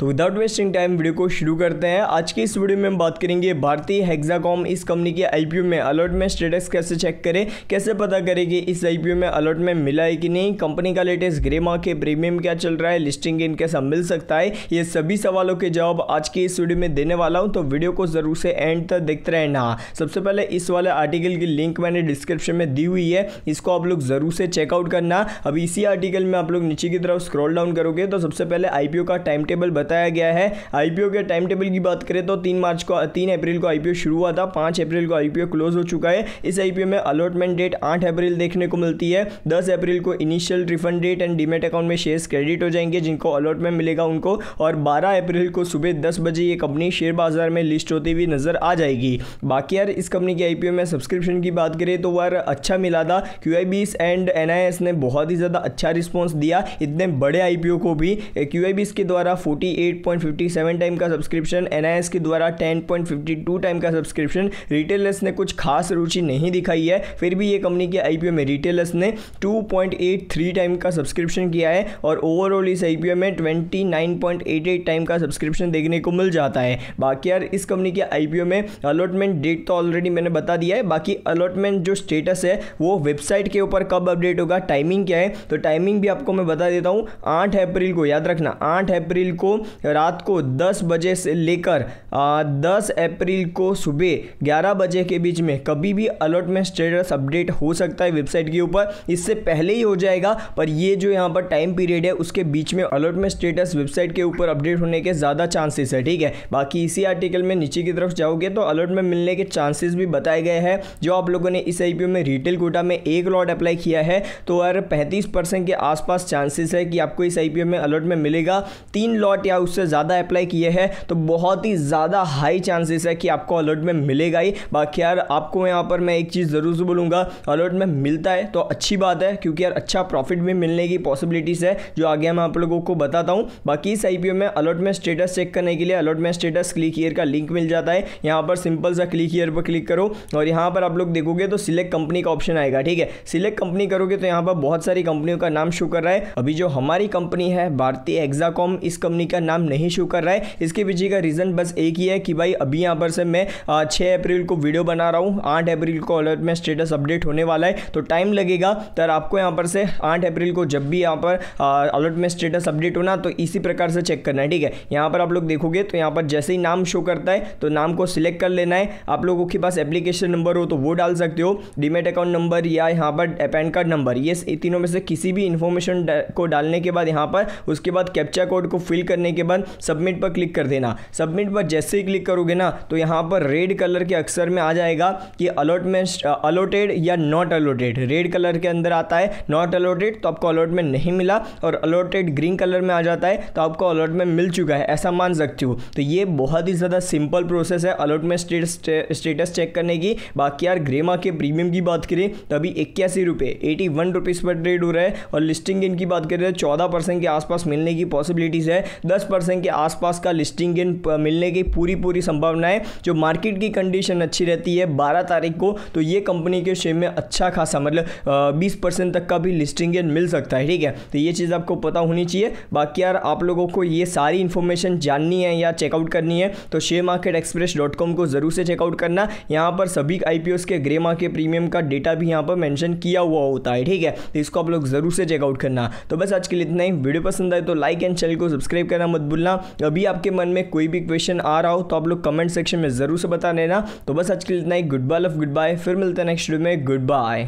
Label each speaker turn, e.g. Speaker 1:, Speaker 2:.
Speaker 1: तो without wasting time video को शुरू करते हैं आज की इस वीडियो में हम बात करेंगे भारतीय हेक्साकॉम इस कंपनी के आई में अलर्ट में स्टेटस कैसे चेक करें कैसे पता करें कि इस आई में अलर्ट में मिला है कि नहीं कंपनी का लेटेस्ट ग्रे के प्रीमियम क्या चल रहा है लिस्टिंग इन कैसा मिल सकता है ये सभी सवालों के जवाब आज की इस वीडियो में देने वाला हूँ तो वीडियो को जरूर से एंड तक देखते रहना सबसे पहले इस वाले आर्टिकल की लिंक मैंने डिस्क्रिप्शन में दी हुई है इसको आप लोग ज़रूर से चेकआउट करना अब इसी आर्टिकल में आप लोग नीचे की तरफ स्क्रॉल डाउन करोगे तो सबसे पहले आई का टाइम टेबल बताया गया है आईपीओ के टाइम टेबल की बात करें तो तीन मार्च को तीन अप्रैल को आईपीओ शुरू हुआ था पांच अप्रैल को आईपीओ क्लोज हो चुका है इस आईपीओ में अलॉटमेंट डेट आठ अप्रैल देखने को मिलती है दस अप्रैल को initial refund date and demat account में शेयर क्रेडिट हो जाएंगे जिनको अलॉटमेंट मिलेगा उनको और बारह अप्रैल को सुबह दस बजे ये कंपनी शेयर बाजार में लिस्ट होती हुई नजर आ जाएगी बाकी यार इस कंपनी के आईपीओ में सब्सक्रिप्शन की बात करें तो यार अच्छा मिला था क्यू एंड एन ने बहुत ही ज़्यादा अच्छा रिस्पॉन्स दिया इतने बड़े आईपीओ को भी क्यू के द्वारा फोर्टी 38.57 टाइम का सब्सक्रिप्शन एन के द्वारा 10.52 टाइम का सब्सक्रिप्शन रिटेलर्स ने कुछ खास रुचि नहीं दिखाई है फिर भी ये कंपनी के आई में रिटेलर्स ने 2.83 टाइम का सब्सक्रिप्शन किया है और ओवरऑल इस आई में 29.88 टाइम का सब्सक्रिप्शन देखने को मिल जाता है बाकी यार इस कंपनी के आई में अलॉटमेंट डेट तो ऑलरेडी मैंने बता दिया है बाकी अलॉटमेंट जो स्टेटस है वो वेबसाइट के ऊपर कब अपडेट होगा टाइमिंग क्या है तो टाइमिंग भी आपको मैं बता देता हूँ आठ अप्रैल को याद रखना आठ अप्रैल को रात को 10 बजे से लेकर 10 अप्रैल को सुबह 11 बजे के बीच में कभी भी अलर्ट में स्टेटस अपडेट हो सकता है वेबसाइट के ऊपर इससे पहले ही हो जाएगा पर ये जो यहाँ पर टाइम पीरियड है उसके बीच में अलर्ट में स्टेटस वेबसाइट के ऊपर अपडेट होने के ज़्यादा चांसेस है ठीक है बाकी इसी आर्टिकल में नीचे की तरफ जाओगे तो अलर्ट में मिलने के चांसेस भी बताए गए हैं जो आप लोगों ने इस आई में रिटेल कोटा में एक लॉट अप्लाई किया है तो अगर पैंतीस के आसपास चांसेस है कि आपको इस आई में अलर्ट में मिलेगा तीन लॉट या उससे ज़्यादा अप्लाई किए हैं तो बहुत ही ज़्यादा हाई चांसेस है कि आपको अलर्ट में मिलेगा ही बाकी यार आपको यहाँ पर मैं एक चीज़ ज़रूर से बोलूँगा अलर्ट में मिलता है तो अच्छी बात है क्योंकि यार अच्छा प्रॉफिट भी मिलने की पॉसिबिलिटीज़ है जो आगे मैं आप लोगों को बताता हूँ बाकी इस आई में अलर्ट में स्टेटस चेक करने के लिए अलर्ट में स्टेटस क्लिक ईयर का लिंक मिल जाता है यहाँ पर सिंपल सा क्लिक ईयर पर क्लिक करो और यहाँ पर आप लोग देखोगे तो सिलेक्ट कंपनी का ऑप्शन आएगा ठीक है सिलेक्ट कंपनी करोगे तो यहाँ पर बहुत सारी कंपनियों का नाम शो कर रहा है अभी जो हमारी कंपनी है भारतीय एग्जाकॉम इस कंपनी का नाम नहीं शो कर रहा है इसके पीछे का रीज़न बस एक ही है कि भाई अभी यहाँ पर से मैं छः अप्रैल को वीडियो बना रहा हूँ आठ अप्रैल को अलर्ट में स्टेटस अपडेट होने वाला है तो टाइम लगेगा तर आपको यहाँ पर से आठ अप्रैल को जब भी यहाँ पर अलर्ट में स्टेटस अपडेट होना तो इसी प्रकार से चेक करना है ठीक है यहाँ पर आप लोग देखोगे तो यहाँ पर जैसे ही नाम शो करता है तो नाम को सिलेक्ट कर लेना है आप लोगों के पास एप्लीकेशन नंबर हो तो वो डाल सकते हो डीमेट अकाउंट नंबर या यहाँ पर पैन कार्ड नंबर ये तीनों में से किसी भी इन्फॉर्मेशन को डालने के बाद यहाँ पर उसके बाद कैप्चा कोड को फिल करने के बाद सबमिट पर क्लिक कर देना सबमिट पर जैसे ही क्लिक करोगे ना तो यहाँ पर रेड कलर के अक्षर में आ जाएगा कि अलॉटमेंट अलॉटेड या नॉट अलॉटेड रेड कलर के अंदर आता है नॉट अलॉटेड तो आपको अलॉटमेंट नहीं मिला और अलॉटेड ग्रीन कलर में आ जाता है तो आपको अलॉटमेंट मिल चुका है ऐसा मान सकती हूँ तो ये बहुत ही ज़्यादा सिंपल प्रोसेस है अलॉटमेंट स्टेटस चेक करने की बाकी यार ग्रेमा के प्रीमियम की बात करें तो अभी इक्यासी रुपये एटी वन रुपीज़ पर ट्रेड हो रहा है और लिस्टिंग इनकी बात करें तो चौदह परसेंट के आसपास मिलने की पॉसिबिलिटीज़ है दस परसेंट के आसपास का लिस्टिंग गेन मिलने की पूरी पूरी संभावना है जो मार्केट की कंडीशन अच्छी रहती है बारह तारीख को तो ये कंपनी के शेयर में अच्छा खासा मतलब बीस परसेंट तक का भी लिस्टिंग गेन मिल सकता है ठीक है तो ये चीज़ आपको पता होनी चाहिए बाकी यार आप लोगों को ये सारी इन्फॉर्मेशन जाननी है या चेकआउट करनी है तो share market express dot com को ज़रूर से चेकआउट करना यहाँ पर सभी आई के ग्रे मार्केट प्रीमियम का डेटा भी यहाँ पर मैंशन किया हुआ होता है ठीक है तो इसको आप लोग ज़रूर से चेकआउट करना तो बस आज के लिए इतना ही वीडियो पसंद आए तो लाइक एंड चैनल को सब्सक्राइब करना मत भूलना अभी आपके मन में कोई भी क्वेश्चन आ रहा हो तो आप लोग कमेंट सेक्शन में ज़रूर से बता देना तो बस आज के लिए इतना ही goodbye love goodbye फिर मिलते हैं नेक्स्ट वीडियो में गुड बाय